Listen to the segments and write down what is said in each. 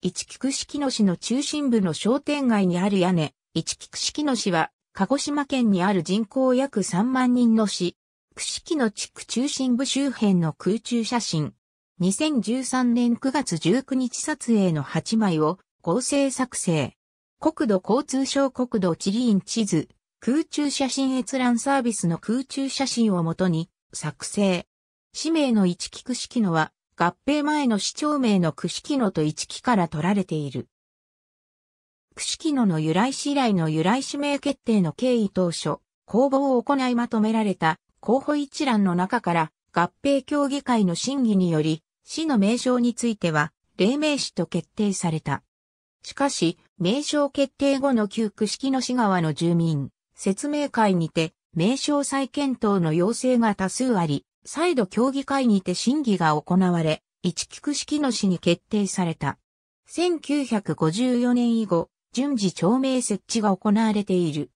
一菊式野市の中心部の商店街にある屋根、一菊式野市は、鹿児島県にある人口約3万人の市、串木野地区中心部周辺の空中写真。2013年9月19日撮影の8枚を合成作成。国土交通省国土地理院地図、空中写真閲覧サービスの空中写真をもとに作成。氏名の一菊式野は合併前の市長名の串木野と一木から取られている。串木野の由来市以来の由来指名決定の経緯当初、公募を行いまとめられた候補一覧の中から合併協議会の審議により、市の名称については、黎明市と決定された。しかし、名称決定後の旧串木野市側の住民、説明会にて、名称再検討の要請が多数あり、再度協議会にて審議が行われ、一菊式の市に決定された。1954年以後、順次町名設置が行われている。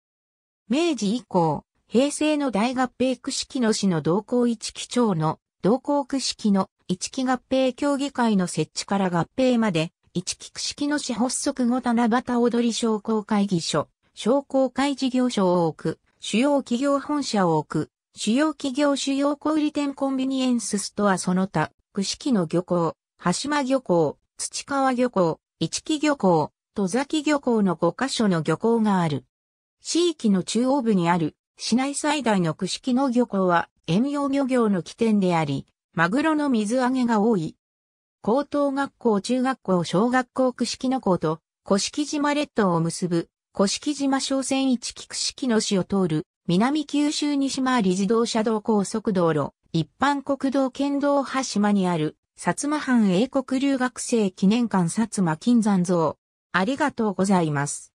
明治以降、平成の大合併区式の市の同行一期町の同行区式の一期合併協議会の設置から合併まで、一期区式の市発足後七夕踊り商工会議所、商工会事業所を置く、主要企業本社を置く、主要企業主要小売店コンビニエンスストアその他、串木の漁港、羽島漁港、土川漁港、市木漁港、戸崎漁港の5カ所の漁港がある。市域の中央部にある市内最大の串木の漁港は遠洋漁業の起点であり、マグロの水揚げが多い。高等学校中学校小学校串木の港と古式島列島を結ぶ古式島商船一木串木の市を通る南九州西回り自動車道高速道路、一般国道県道橋島にある、薩摩藩英国留学生記念館薩摩金山像。ありがとうございます。